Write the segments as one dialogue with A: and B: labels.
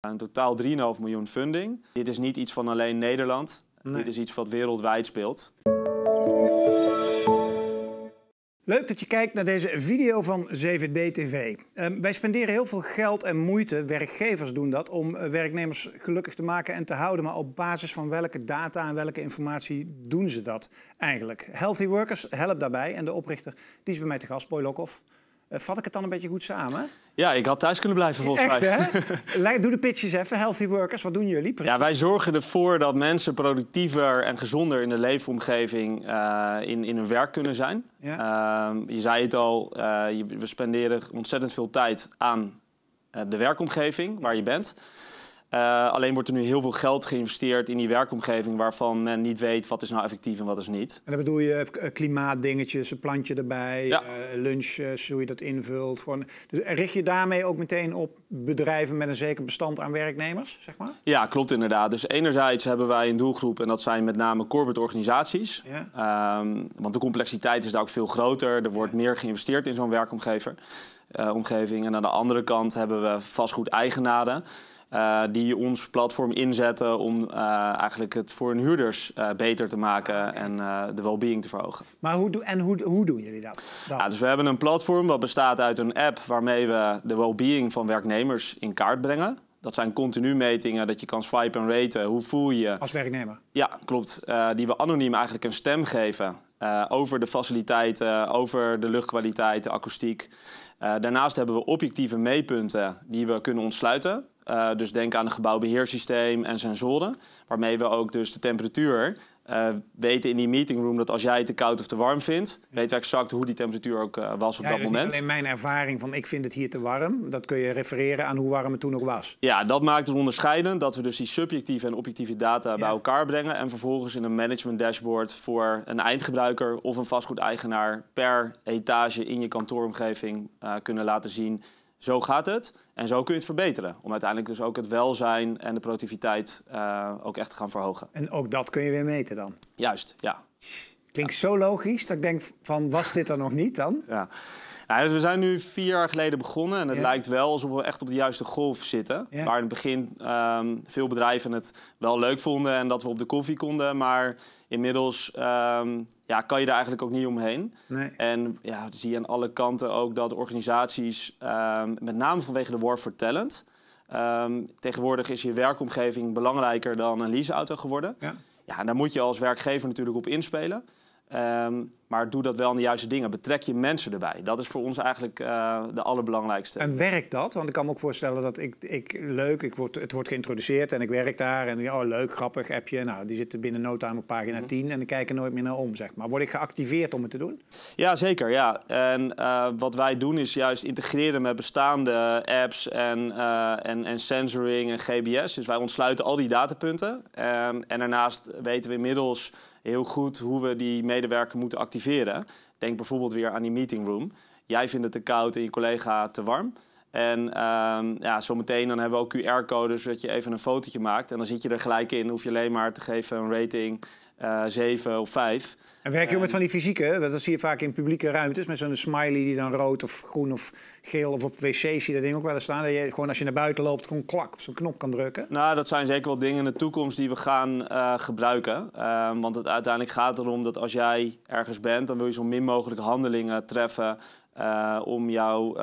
A: Een totaal 3,5 miljoen funding. Dit is niet iets van alleen Nederland. Dit is iets wat wereldwijd speelt.
B: Leuk dat je kijkt naar deze video van 7D TV. Ehm, wij spenderen heel veel geld en moeite, werkgevers doen dat, om eh, werknemers gelukkig te maken en te houden. Maar op basis van welke data en welke informatie doen ze dat eigenlijk? Healthy Workers helpt daarbij en de oprichter die is bij mij te gast, Boy eh, vat ik het dan een beetje goed samen?
A: Ja, ik had thuis kunnen blijven volgens
B: mij. Doe de pitches even. Healthy workers, wat doen jullie? Precies? Ja, wij
A: zorgen ervoor dat mensen productiever en gezonder in de leefomgeving eh, in, in hun werk kunnen zijn. Ehm, je zei het al, eh, je, we spenderen ontzettend veel tijd aan de werkomgeving waar je bent. Eh, alleen wordt er nu heel veel geld geïnvesteerd in die werkomgeving waarvan men niet weet wat is nou effectief en wat is niet. En
B: dan bedoel je eh, klimaatdingetjes, een plantje erbij, ja. uh, eh, lunches, hoe je dat invult. Dus richt je daarmee ook meteen op bedrijven met een zeker bestand aan werknemers, zeg maar?
A: Ja, klopt inderdaad. Dus enerzijds hebben wij een doelgroep en dat zijn met name corporate organisaties. Ehm, want de complexiteit is daar ook veel groter. Er wordt meer geïnvesteerd in zo'n werkomgeving. omgeving. En aan de andere kant hebben we vastgoed-eigenaren. Uh, die ons platform inzetten om eh, eigenlijk het voor hun huurders eh, beter te maken ah, en de well-being te verhogen.
B: Maar hoe, en hoe, hoe doen jullie dat?
A: Ja, dus we hebben een platform wat bestaat uit een app waarmee we de well-being van werknemers in kaart brengen. Dat zijn continu metingen dat je kan swipen en raten. Hoe voel je je?
B: Als werknemer?
A: Ja, klopt. die we anoniem eigenlijk een stem geven over de faciliteiten, over de luchtkwaliteit, de akoestiek. daarnaast hebben we objectieve meetpunten die we kunnen ontsluiten. Eh, dus denk aan een gebouwbeheersysteem en sensoren, waarmee we ook dus de temperatuur eh, weten in die meetingroom dat als jij het te koud of te warm vindt, weten we exact hoe die temperatuur ook eh, was op dat moment. Dus moment. Alleen
B: mijn ervaring van ik vind het hier te warm, dat kun je refereren aan hoe warm het toen nog was.
A: Ja, dat maakt het onderscheidend dat we dus die subjectieve en objectieve data bij elkaar brengen en vervolgens in een management dashboard voor een eindgebruiker of een vastgoedeigenaar per etage in je kantooromgeving kunnen laten zien zo gaat het en zo kun je het verbeteren. Om uiteindelijk dus ook het welzijn en de productiviteit eh, ook echt te gaan verhogen. En ook dat kun je weer meten dan? Juist, ja.
B: Klinkt zo logisch dat ik denk van was dit er nog niet dan?
A: Ja dus we zijn nu vier jaar geleden begonnen en het lijkt wel alsof we echt op de juiste golf zitten. Waar in het begin ehm, veel bedrijven het wel leuk vonden en dat we op de koffie konden. Maar inmiddels ehm, ja, kan je daar eigenlijk ook niet omheen. Nee. En ja, zie je aan alle kanten ook dat organisaties, ehm, met name vanwege de war for talent... tegenwoordig is je werkomgeving belangrijker dan een leaseauto geworden. Ja. ja, en daar moet je als werkgever natuurlijk op inspelen. Ehm, maar doe dat wel aan de juiste dingen. Betrek je mensen erbij. Dat is voor ons eigenlijk eh, de allerbelangrijkste. En werkt
B: dat? Want ik kan me ook voorstellen dat ik, ik leuk, ik word, het wordt geïntroduceerd en ik werk daar. En oh, leuk, grappig appje. Nou, die zitten binnen no op pagina 10 mhm. en ik kijken er nooit meer naar om, zeg maar. Word ik geactiveerd om het te doen?
A: Ja, zeker, ja. En eh, wat wij doen is juist integreren met bestaande apps en, eh, en, en sensoring en GBS. Dus wij ontsluiten al die datapunten. Ehm, en daarnaast weten we inmiddels heel goed hoe we die medewerker moeten activeren. Denk bijvoorbeeld weer aan die meeting room. Jij vindt het te koud en je collega te warm. En uh, ja, zometeen dan hebben we ook QR-codes, zodat je even een fotootje maakt. En dan zit je er gelijk in, hoef je alleen maar te geven een rating uh, zeven of vijf. En werk je ook met van
B: die fysieke? Dat zie je vaak in publieke ruimtes. Met zo'n smiley die dan rood of groen of geel of op wc's zie je dat ding ook wel eens staan. Dat je gewoon als je naar buiten loopt gewoon klak op zo'n knop kan drukken.
A: Nou, dat zijn zeker wel dingen in de toekomst die we gaan eh, gebruiken. Ehm, want het uiteindelijk gaat erom dat als jij ergens bent, dan wil je zo min mogelijk handelingen treffen eh, om jouw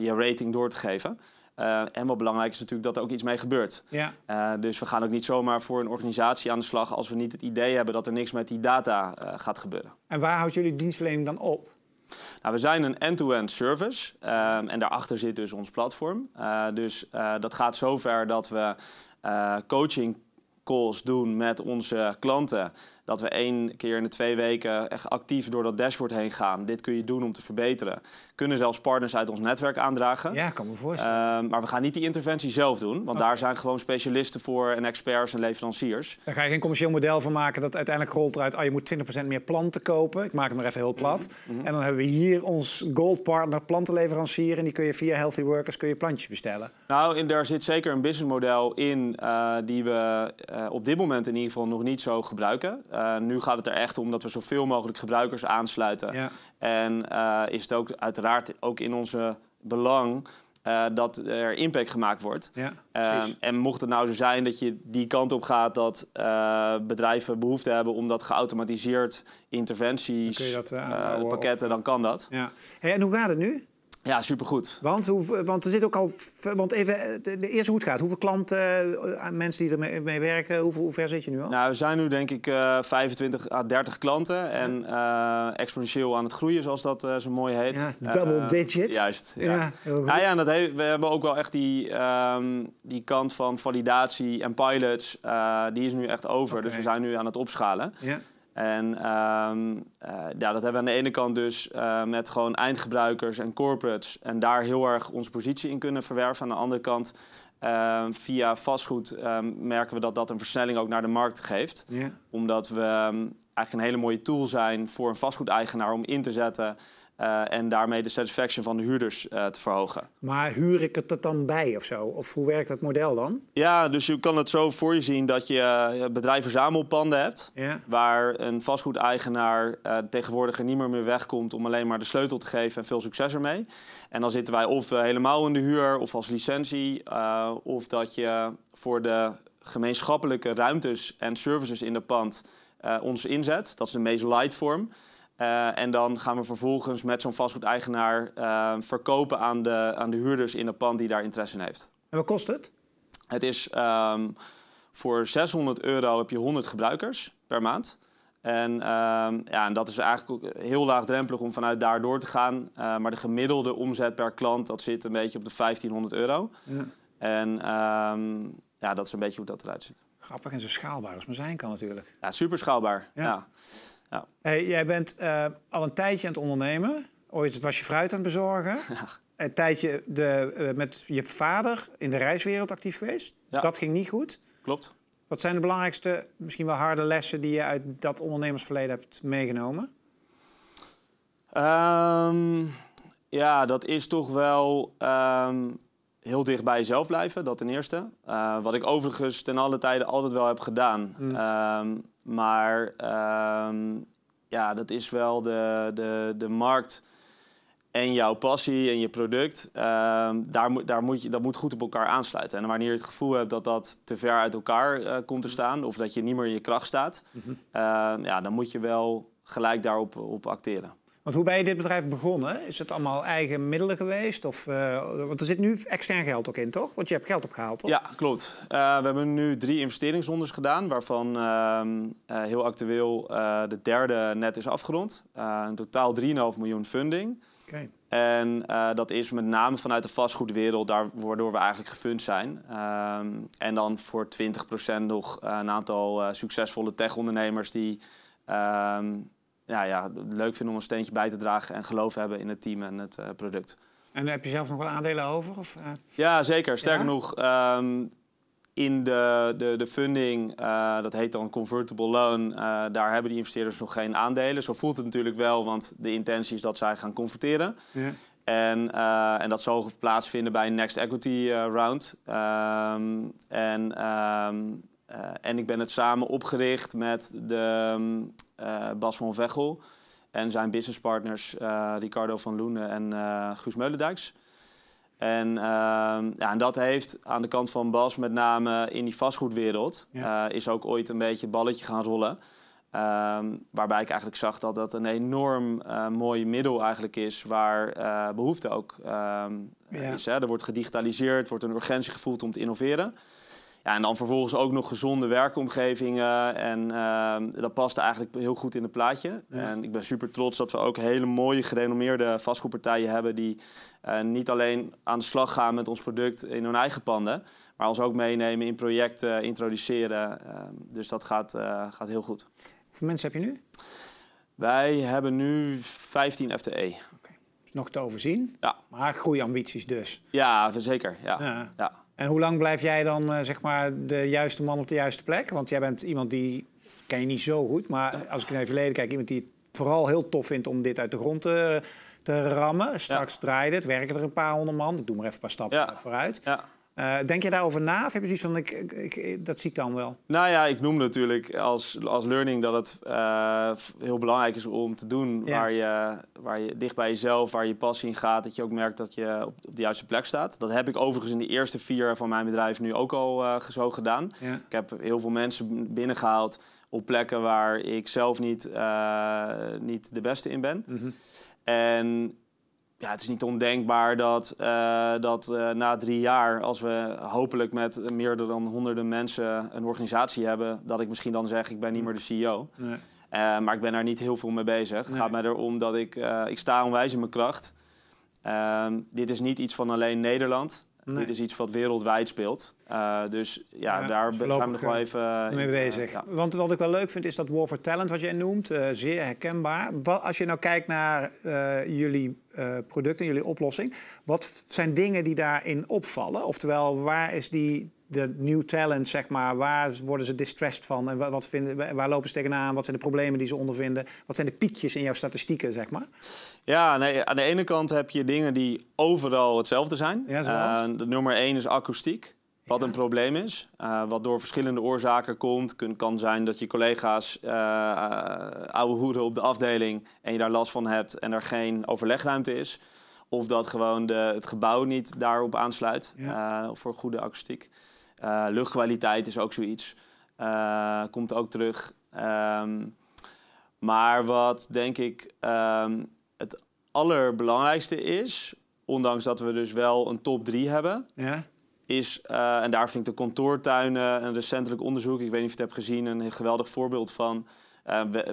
A: je rating door te geven. Eh, en wat belangrijk is natuurlijk dat er ook iets mee gebeurt. Ja. Eh, dus we gaan ook niet zomaar voor een organisatie aan de slag als we niet het idee hebben dat er niks met die data eh, gaat gebeuren.
B: En waar houdt jullie dienstverlening dan op?
A: Nou, we zijn een end-to-end service ehm, en daarachter zit dus ons platform. dus dat gaat zover dat we uh, coaching calls doen met onze klanten dat we één keer in de twee weken echt actief door dat dashboard heen gaan. Dit kun je doen om te verbeteren. Kunnen zelfs partners uit ons netwerk aandragen. Ja, kan me voorstellen. Ehm, maar we gaan niet die interventie zelf doen, want daar zijn gewoon specialisten voor en experts en leveranciers.
B: Daar ga je geen commercieel model van maken dat uiteindelijk rolt eruit, Ah, je moet 20% meer planten kopen. Ik maak het maar even heel plat. Mhm, mhm. En dan hebben we hier ons gold partner plantenleverancier en die kun je via Healthy Workers kun je plantjes bestellen.
A: Nou, in, daar zit zeker een businessmodel in eh, die we eh, op dit moment in ieder geval nog niet zo gebruiken. Eh, nu gaat het er echt om dat we zoveel mogelijk gebruikers aansluiten. En eh, is het ook uiteraard ook in onze belang eh, dat er impact gemaakt wordt. Ja, ehm, en mocht het nou zo zijn dat je die kant op gaat dat bedrijven behoefte hebben om dat geautomatiseerd interventies, dan pakketten, dan kan dat. Ja.
B: en hoe gaat het nu? Ja, supergoed. Want, hoe, want er zit ook al. Want even, eh, de, eerste hoe het gaat. Hoeveel klanten, eh, mensen die ermee mee werken, hoe, ver zit je nu al?
A: Nou, we zijn nu denk ik uh, eh, 25 à 30 klanten. En exponentieel aan het groeien, zoals dat uh, zo mooi heet. Ja, double digit. Juist. Ja, ja, nou ja, ja dat we hebben ook wel echt die, ehm, die kant van validatie en pilots. die is nu echt over. Dus we zijn nu aan het opschalen. Ja. En ehm, eh, ja, dat hebben we aan de ene kant dus eh, met gewoon eindgebruikers en corporates en daar heel erg onze positie in kunnen verwerven. Aan de andere kant ehm, via vastgoed ehm, merken we dat dat een versnelling ook naar de markt geeft. Omdat we eigenlijk een hele mooie tool zijn voor een vastgoedeigenaar om in te zetten eh, en daarmee de satisfaction van de huurders eh, te verhogen.
B: Maar huur ik het er dan bij of zo? Of hoe werkt dat model dan?
A: Ja, dus je kan het zo voor je zien dat je eh, bedrijfverzamelpanden hebt... waar een vastgoedeigenaar tegenwoordig er niet meer mee wegkomt... om alleen maar de sleutel te geven en veel succes ermee. En dan zitten wij of helemaal in de huur of als licentie... of dat je voor de gemeenschappelijke ruimtes en services in de pand ons inzet. Dat is de meest light vorm. Eh, en dan gaan we vervolgens met zo'n vastgoedeigenaar uh, verkopen aan de, aan de huurders in dat pand die daar interesse in heeft.
B: En wat kost het?
A: Het is ehm, voor 600 euro heb je 100 gebruikers per maand. En, ehm, ja, en dat is eigenlijk heel laagdrempelig om vanuit daar door te gaan. Eh, maar de gemiddelde omzet per klant, dat zit een beetje op de 1500 euro. En ehm, ja, dat is een beetje hoe dat eruit ziet.
B: Grappig en zo schaalbaar als maar zijn kan natuurlijk.
A: Ja, super schaalbaar. ja. Ja.
B: Hey, jij bent eh, al een tijdje aan het ondernemen. Ooit was je fruit aan het bezorgen. Een tijdje de, eh, met je vader in de reiswereld actief geweest. Dat ging niet goed. Klopt. Wat zijn de belangrijkste, misschien wel harde lessen die je uit dat ondernemersverleden
A: hebt meegenomen? Ehm, ja, dat is toch wel ehm, heel dicht bij jezelf blijven, dat ten eerste. Eh, wat ik overigens ten alle tijden altijd wel heb gedaan. Mm. Ehm, maar ehm, ja, dat is wel de, de, de markt en jouw passie en je product. Ehm, daar moet, daar moet je, dat moet goed op elkaar aansluiten. En wanneer je het gevoel hebt dat dat te ver uit elkaar eh, komt te mm. staan... of dat je niet meer in je kracht staat... Mhm. ja, dan moet je wel gelijk daarop op acteren.
B: Want hoe ben je dit bedrijf begonnen? Is het allemaal eigen middelen geweest? Of, uh, want er zit nu extern geld ook in, toch? Want je hebt geld opgehaald, toch?
A: Ja, klopt. Eh, we hebben nu drie investeringsrondes gedaan, waarvan ehm, eh, heel actueel de derde net is afgerond. Een totaal 3,5 miljoen funding. Okay. En dat is met name vanuit de vastgoedwereld, daar, waardoor we eigenlijk gefund zijn. Ehm, en dan voor 20% nog een aantal succesvolle tech-ondernemers die... Ehm, ja, ja, leuk vinden om een steentje bij te dragen en geloof hebben in het team en het eh, product.
B: En heb je zelf nog wel aandelen over? Of, eh?
A: Ja, zeker. Sterker nog, ehm, in de, de, de funding, eh, dat heet dan convertible loan, daar hebben die investeerders nog geen aandelen. Zo voelt het natuurlijk wel, want de intentie is dat zij gaan converteren. Ja. En, en dat zal plaatsvinden bij een next equity round. Ehm, en ehm, eh, en ik ben het samen opgericht met de, ehm, eh, Bas van Veghel en zijn businesspartners uh, Ricardo van Loenen en Guus Meulendijks. En, ehm, ja, en dat heeft aan de kant van Bas, met name in die vastgoedwereld, is ook ooit een beetje balletje gaan rollen. Ehm, waarbij ik eigenlijk zag dat dat een enorm mooi middel eigenlijk is waar behoefte ook is. Hè. Er wordt gedigitaliseerd, wordt een urgentie gevoeld om te innoveren. Ja, en dan vervolgens ook nog gezonde werkomgevingen. En ehm, dat past eigenlijk heel goed in het plaatje. En ik ben super trots dat we ook hele mooie gerenommeerde vastgoedpartijen hebben die eh, niet alleen aan de slag gaan met ons product in hun eigen panden, maar ons ook meenemen in projecten, introduceren. Ehm, dus dat gaat, eh, gaat heel goed. Hoeveel mensen heb je nu? Wij hebben nu 15 FTE nog te overzien. Ja. Maar ambities dus. Ja, zeker. Ja. ja.
B: En hoe lang blijf jij dan eh, zeg maar de juiste man op de juiste plek? Want jij bent iemand die ken je niet zo goed, maar als ik naar je verleden kijk, iemand die het vooral heel tof vindt om dit uit de grond te, te rammen. Straks ja. draait het, werken er een paar honderd man. Ik doe maar even een paar stappen ja. vooruit. Ja. Eh, denk je daarover na? Of heb je zoiets van, ik, ik, dat zie ik dan wel?
A: Nou ja, ik noem natuurlijk als, als learning dat het eh, heel belangrijk is om te doen waar, je, waar je dicht bij jezelf, waar je passie in gaat. Dat je ook merkt dat je op, op de juiste plek staat. Dat heb ik overigens in de eerste vier van mijn bedrijf nu ook al eh, zo gedaan. Ik heb heel veel mensen binnengehaald op plekken waar ik zelf niet, niet de beste in ben. Mhm. En ja, het is niet ondenkbaar dat, eh, dat eh, na drie jaar, als we hopelijk met meer dan honderden mensen een organisatie hebben, dat ik misschien dan zeg: ik ben niet meer de CEO. Nee. Eh, maar ik ben daar niet heel veel mee bezig. Het gaat mij erom dat ik, ik sta onwijs in mijn kracht. Ehm, dit is niet iets van alleen Nederland. Dit is iets wat wereldwijd speelt. Eh, dus ja, daar zijn we nog wel eh, even eh, mee bezig.
B: Want wat ik wel leuk vind is dat War for Talent, wat jij noemt, zeer herkenbaar. Wat, als je nou kijkt naar jullie product en jullie oplossing, wat zijn dingen die daarin opvallen? Oftewel, waar is die de new talent, zeg maar, waar worden ze distressed van? En wat vinden, waar lopen ze tegenaan? Wat zijn de problemen die ze ondervinden? Wat zijn de piekjes in jouw statistieken, zeg maar?
A: Ja, nee, aan de ene kant heb je dingen die overal hetzelfde zijn. Eh, de nummer één is akoestiek. Wat een probleem is, eh, wat door verschillende oorzaken komt. Het kan zijn dat je collega's eh, oude hoeren op de afdeling en je daar last van hebt en er geen overlegruimte is. Of dat gewoon de, het gebouw niet daarop aansluit voor goede akoestiek. Eh, luchtkwaliteit is ook zoiets. Eh, komt ook terug. Ehm, maar wat denk ik ehm, het allerbelangrijkste is, ondanks dat we dus wel een top 3 hebben, ja. is, eh, en daar vind ik de kantoortuinen, een recentelijk onderzoek, ik weet niet of je het hebt gezien, een geweldig voorbeeld van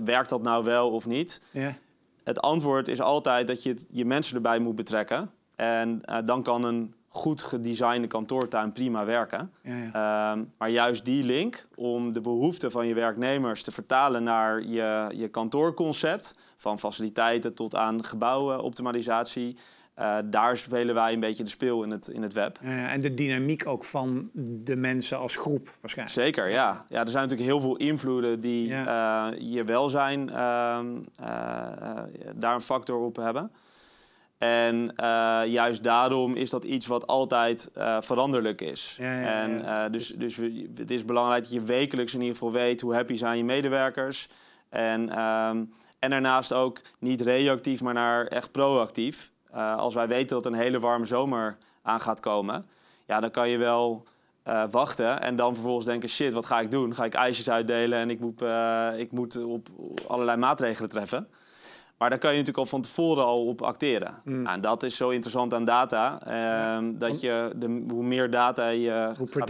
A: werkt dat nou wel of niet? Ja. Het antwoord is altijd dat je het, je mensen erbij moet betrekken. En dan kan een goed gedesignde kantoortuin prima werken. Ehm, maar juist die link om de behoeften van je werknemers te vertalen naar je, je kantoorconcept, van faciliteiten tot aan gebouwenoptimalisatie. Eh, daar spelen wij een beetje de speel in het, in het web.
B: en de dynamiek ook van de mensen als
A: groep waarschijnlijk. Zeker, ja. ja er zijn natuurlijk heel veel invloeden die eh, je welzijn ehm, eh, daar een factor op hebben. En eh, juist daarom is dat iets wat altijd eh, veranderlijk is. en, eh, dus dus we, het is belangrijk dat je wekelijks in ieder geval weet hoe happy zijn je medewerkers. En, ehm, en daarnaast ook niet reactief, maar naar echt proactief. als wij weten dat een hele warme zomer aan gaat komen, ja, dan kan je wel wachten en dan vervolgens denken: shit, wat ga ik doen? Ga ik ijsjes uitdelen en ik moet, ik moet op allerlei maatregelen treffen. Maar daar kan je natuurlijk al van tevoren al op acteren. Mm. En dat is zo interessant aan data. Ehm, dat je de, hoe meer data je hoe Hoe meer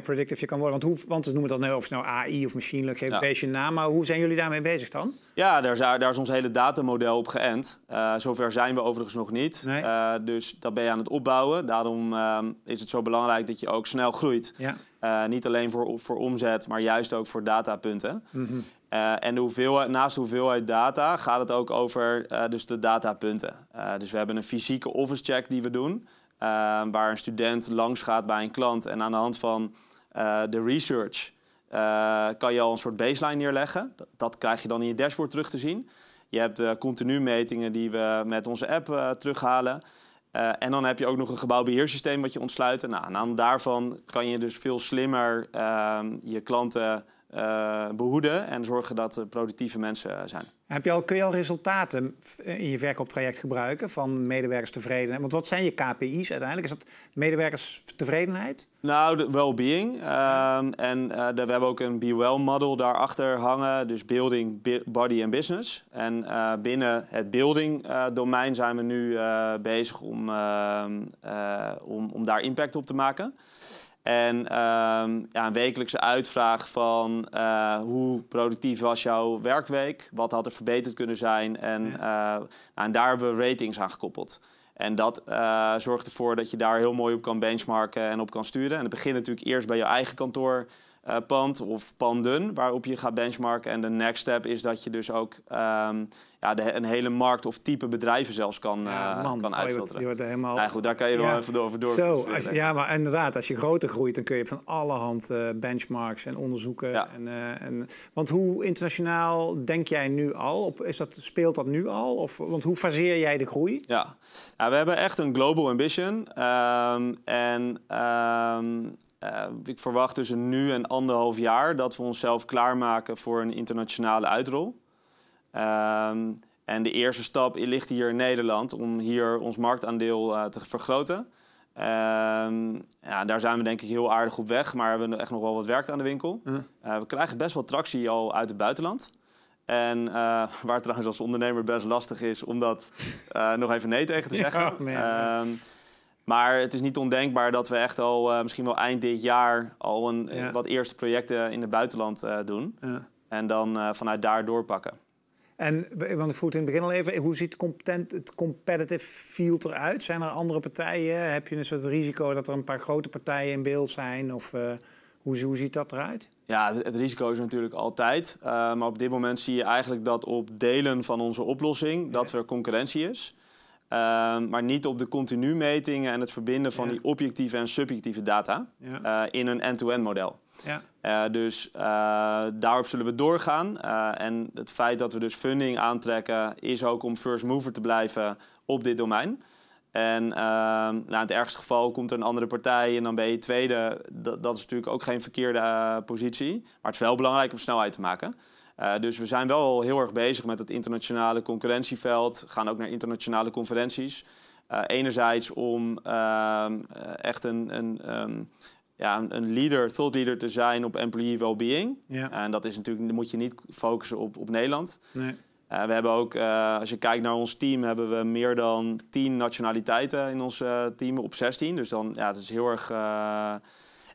B: predictive je kan worden. Want, hoe, want ze noemen dat nu of nou AI of machine learning, geef een beetje
A: naam. Maar hoe zijn jullie daarmee bezig dan? Ja, daar is, daar is ons hele datamodel op geënt. Eh, zover zijn we overigens nog niet. Eh, dus dat ben je aan het opbouwen. Daarom ehm, is het zo belangrijk dat je ook snel groeit. Ja. Eh, niet alleen voor, voor omzet, maar juist ook voor datapunten. Mhm. Eh, en naast de hoeveelheid data gaat het ook over eh, dus de datapunten. Eh, dus we hebben een fysieke office check die we doen, waar een student langs gaat bij een klant en aan de hand van de research kan je al een soort baseline neerleggen. Dat, krijg je dan in je dashboard terug te zien. Je hebt continu metingen die we met onze app terughalen. en dan heb je ook nog een gebouwbeheersysteem wat je ontsluit. Nou, en aan daarvan kan je dus veel slimmer ehm, je klanten eh, behoeden en zorgen dat er productieve mensen zijn.
B: Heb je al, kun je al resultaten eh, in je verkooptraject gebruiken van medewerkerstevredenheid? Want wat zijn je KPI's uiteindelijk? Is dat medewerkerstevredenheid?
A: Nou, de well-being. Ehm, en eh, we hebben ook een bwl model daarachter hangen. Dus building, body en business. En binnen het building domein zijn we nu bezig om, ehm, om, om daar impact op te maken. En ehm, ja, een wekelijkse uitvraag van eh, hoe productief was jouw werkweek? Wat had er verbeterd kunnen zijn? En, eh, nou, en daar hebben we ratings aan gekoppeld. En dat eh, zorgt ervoor dat je daar heel mooi op kan benchmarken en op kan sturen. En het begint natuurlijk eerst bij je eigen kantoorpand of panden, waarop je gaat benchmarken. En de next step is dat je dus ook ehm, ja, de, een hele markt of type bedrijven zelfs kan, ja, eh, man, kan oh, uitfilteren. Je wordt, helemaal... ja, goed, daar kan je wel even over door Zo, ja,
B: maar inderdaad, als je groter groeit, dan kun je van allerhand eh, benchmarks en onderzoeken. En, eh, en, want hoe internationaal denk jij nu al? Op, is dat, speelt dat nu al? Of, want hoe faseer jij de groei?
A: Ja, nou, we hebben echt een global ambition. Ehm, en ehm, ik verwacht tussen nu en anderhalf jaar dat we onszelf klaarmaken voor een internationale uitrol. Ehm, en de eerste stap ligt hier in Nederland om hier ons marktaandeel eh, te vergroten. Ehm, ja, daar zijn we denk ik heel aardig op weg, maar we hebben echt nog wel wat werk aan de winkel. Hm. Eh, we krijgen best wel tractie al uit het buitenland. En eh, waar trouwens als ondernemer best lastig is om dat nog even nee tegen te zeggen. Ehm, maar het is niet ondenkbaar dat we echt al misschien wel eind dit jaar al een, wat eerste projecten in het buitenland doen. Ja. En dan vanuit daar doorpakken.
B: En, want ik vroeg het in het begin al even, hoe ziet het competitive field eruit? Zijn er andere partijen? Heb je een soort risico dat er een paar grote partijen in beeld zijn? Of eh, hoe, ziet dat eruit?
A: Ja, het, risico is natuurlijk altijd. Eh, maar op dit moment zie je eigenlijk dat op delen van onze oplossing dat er concurrentie is. Ehm, maar niet op de continu metingen en het verbinden van die objectieve en subjectieve data eh, in een end-to-end model. Ja. Eh, dus eh, daarop zullen we doorgaan. en het feit dat we dus funding aantrekken, is ook om first mover te blijven op dit domein. En ehm, nou, in het ergste geval komt er een andere partij en dan ben je tweede. dat is natuurlijk ook geen verkeerde positie. Maar het is wel belangrijk om snelheid te maken. Eh, dus we zijn wel heel erg bezig met het internationale concurrentieveld, gaan ook naar internationale conferenties. Uh, enerzijds om ehm, eh, echt een, een, ehm, ja, een leader, thought leader te zijn op employee well-being. Ja. En dat is natuurlijk, dan moet je niet focussen op, op Nederland. Nee. we hebben ook, als je kijkt naar ons team, hebben we meer dan 10 nationaliteiten in ons team op 16. Dus dan, ja, het is heel erg.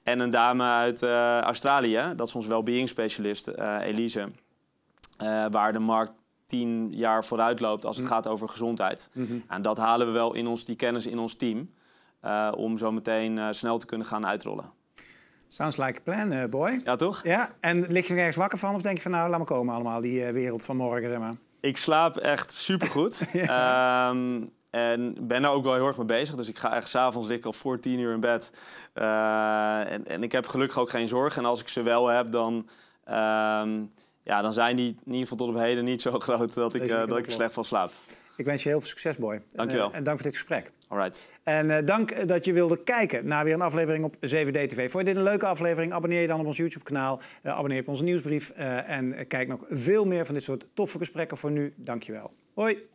A: en een dame uit Australië, dat is ons well-being specialist, Elise. Eh, waar de markt tien jaar vooruit loopt als het mhm. gaat over gezondheid. Mhm. En dat halen we wel in ons, die kennis in ons team, eh, om zo meteen eh, snel te kunnen gaan uitrollen. Sounds like a
B: plan, boy. Ja, toch? Ja, en lig je er ergens wakker van of denk je van nou, laat me komen allemaal, die wereld van morgen, zeg maar?
A: Ik slaap echt supergoed. ja. Ehm, en ben daar ook wel heel erg mee bezig. Dus ik ga echt s'avonds dik al voor tien uur in bed. en, en, ik heb gelukkig ook geen zorg. En als ik ze wel heb, dan ehm, ja, dan zijn die in ieder geval tot op heden niet zo groot dat ik, eh, dat ik er slecht van slaap.
B: Ik wens je heel veel succes, boy. Dankjewel. En, eh, wel. en dank voor dit gesprek. Alright. En eh, dank dat je wilde kijken naar weer een aflevering op 7D TV. Vond je dit een leuke aflevering? Abonneer je dan op ons YouTube-kanaal. abonneer je op onze nieuwsbrief. en kijk nog veel meer van dit soort toffe gesprekken voor nu. Dankjewel. Hoi.